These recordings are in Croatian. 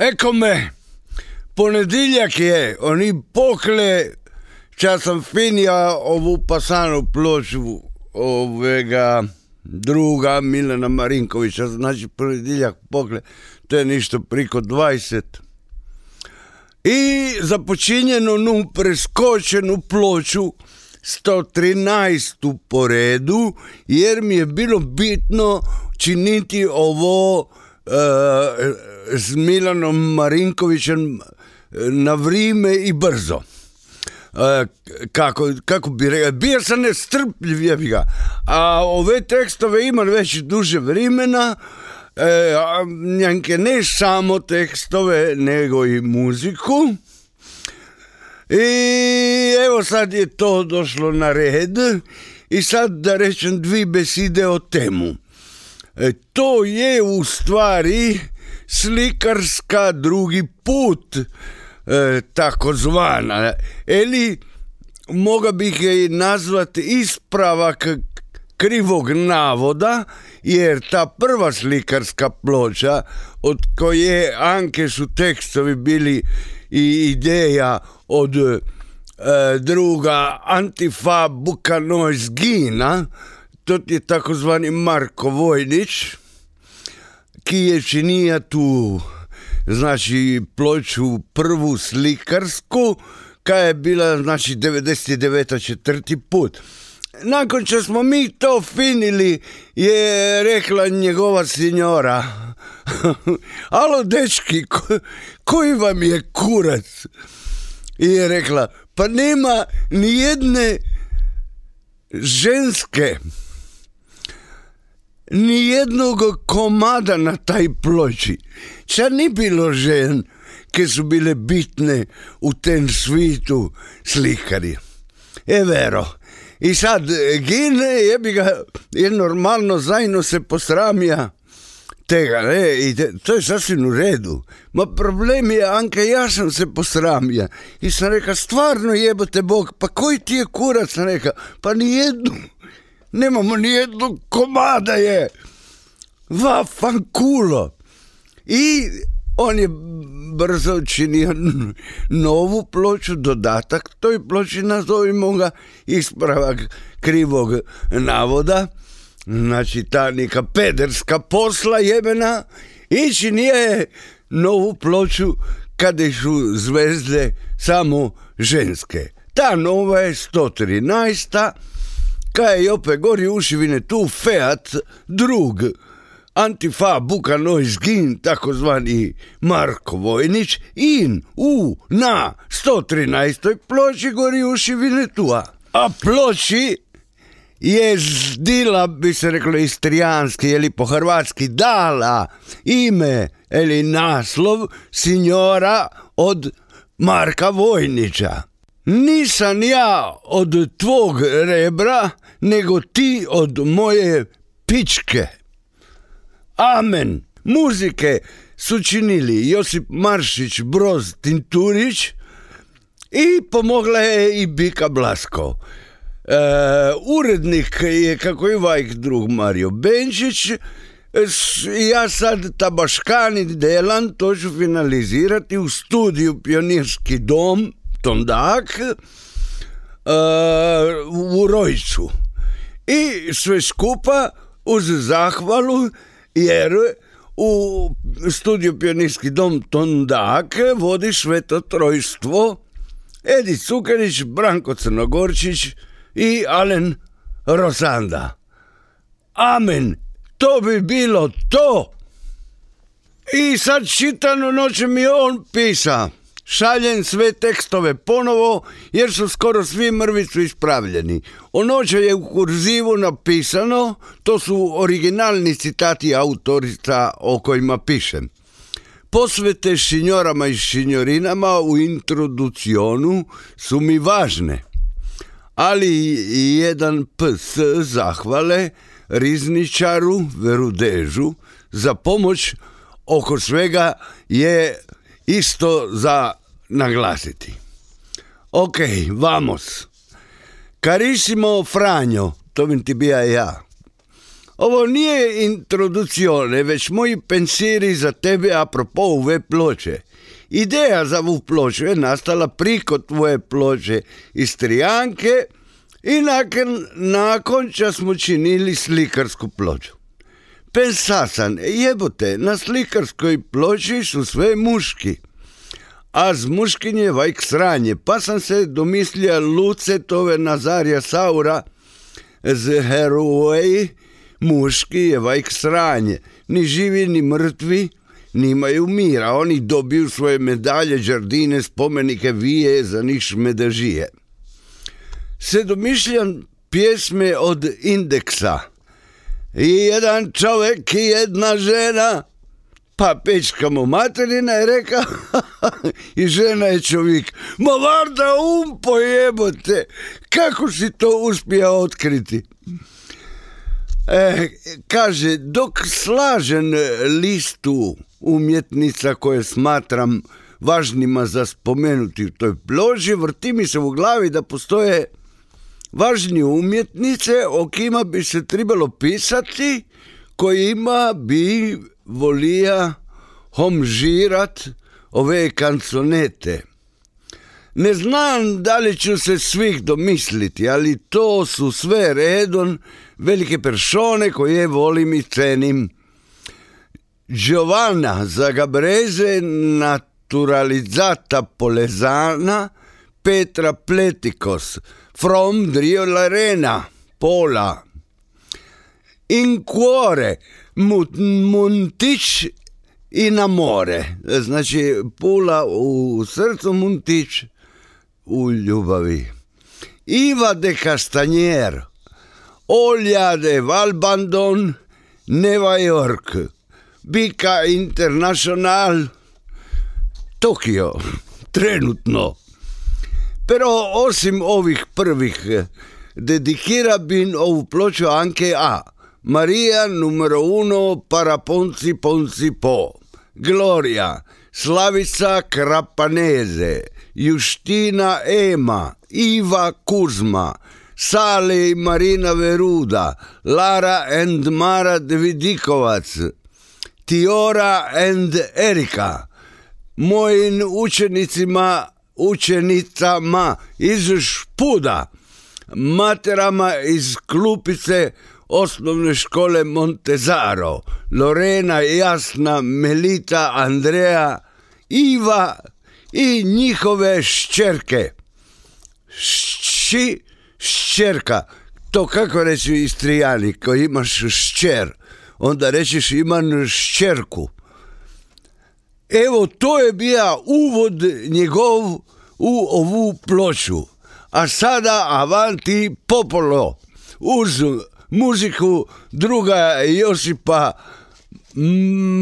Eko me, ponediljak je, oni pokle, čas sam ovu pasanu ploču ovega druga Milena Marinkovića, znači ponedjeljak pokle, to je ništo priko 20. I započinjeno nu preskočenu ploču 113. po redu, jer mi je bilo bitno činiti ovo s eh, Milanom Marinkovićem eh, na vrijeme i brzo. Eh, kako, kako bi rekao, bio sam nestrpljiv je ga, a ove tekstove imam već duže vremena, e, ne samo tekstove, nego i muziku. I evo sad je to došlo na red i sad da rečem dvi beside o temu. E, to je u stvari slikarska drugi put e, takozvana. Eli moga bih je nazvati ispravak krivog navoda, jer ta prva slikarska ploča od koje Anke su tekstovi bili i ideja od e, druga Antifa zgina. Zgina, to je takozvani Marko Vojnić, ki je činija tu znači ploču prvu slikarsku, koja je bila znači 99. četvrti put. Nakon što smo mi to finili, je rekla njegova sinjora. Alo, dečki, koji vam je kurac? I je rekla, pa nema ni jedne ženske nijednog komada na taj ploči. ča ni bilo žen, ke su bile bitne u ten svitu slikari. E vero. I sad e, gine, jebi ga, je normalno, zajno se posramija tega, ne, i to je sasvim u redu. Ma problem je, Anka, ja sam se posramija. I sam rekao, stvarno jebote Bog, pa koji ti je kurac, sam rekao, pa nijednu. Nemamo nijednog komada je. Vafan kulo. I on je brzo učinio novu ploču, dodatak toj ploči, nazovimo ga ispravak krivog navoda, znači ta neka pederska posla jebena, i činio novu ploču kada su zvezde samo ženske. Ta nova je 113. Kaj opet gori ušivine tu Feat drug Antifa noj Gin, takozvani Marko Vojnić, in u na 113. ploči gori uši tu. A ploči je zdila, bi se reklo istrijanski ili po hrvatski, dala ime ili naslov sinjora od Marka Vojnića. Nisem ja od tvog rebra, nego ti od moje pičke. Amen. Muzike so činili Josip Maršič, Broz Tinturič in pomagala je i Bika Blasko. E, urednik je, kako je vajk drug Mario Benčič, Ja sad ta baškani delam, to ću finalizirati u studiju Pionirski dom. tondak e, u Rojcu. I sve skupa uz zahvalu jer u studiju Pionijski dom Tondak vodi sveto trojstvo Edi Cukarić Branko Crnogorčić i Alen Rosanda. Amen. To bi bilo to. I sad čitanu noć mi on pisa. Šaljem sve tekstove ponovo jer su skoro svi mrvicu ispravljeni. Ono što je u kurzivu napisano, to su originalni citati autorica o kojima pišem. Posvete šinjorama i šinjorinama u introducionu su mi važne, ali i jedan ps zahvale rizničaru Verudežu za pomoć oko svega je isto za naglasiti. Ok, vamos. Carissimo Franjo, to bi ti bija ja. Ovo nije introducione već moji pensiri za tebe apropo uve ploče. Ideja za ovu ploču je nastala priko tvoje ploče iz Trijanke i nakon, nakon smo činili slikarsku ploču. Pensasan, jebote, na slikarskoj ploči su sve muški a muškinje vajk sranje, pa sam se domislija Lucetove Nazarja Saura z heroji muški je vajk sranje, ni živi ni mrtvi, nimaju mira, oni dobiju svoje medalje, žardine, spomenike, vije, za njih šmedežije. Se domišljam pjesme od indeksa i jedan čovjek i jedna žena pa pička mu materina je rekao i žena je čovjek. Ma varda um pojebote, kako si to uspije otkriti? E, kaže, dok slažem listu umjetnica koje smatram važnima za spomenuti u toj ploži, vrti mi se u glavi da postoje važnije umjetnice o kima bi se trebalo pisati, kojima bi volija homžirati ove kancionete. Ne znam, da li ću se svih domisliti, ali to su sve redon velike peršone koje volim i cenim. Giovanna Zagabreze, naturalizata Polezana, Petra Pletikos, from Drio Larena, Pola in cuore, mut, muntič in amore. Znači, pula v srcu, muntič v ljubavi. Iva de Castanier, olja de Valbandon, New York, Bika International, Tokio, trenutno. Però, osim ovih prvih, dedikira bin ovu ploču anche a... Ah, Maria numero uno para Ponci Ponci Po, Gloria, Slavica Krapaneze, Justina Ema, Iva Kuzma, Sale Marina Veruda, Lara and Mara Vidikovac, Tiora and Erika. Mojim učenicima, učenicama iz Špuda, materama iz Klupice, osnovne škole Montezaro, Lorena, Jasna, Melita, Andreja, Iva i njihove ščerke. Šči, šćerka. To kako reći istrijani, koji imaš ščer, onda rećiš imam ščerku. Evo to je bio uvod njegov u ovu ploču. A sada avanti popolo uz muziku druga Josipa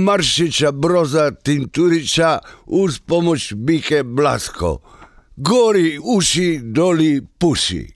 Maršića Broza Tinturića uz pomoć Bike Blasko. Gori uši, doli puši.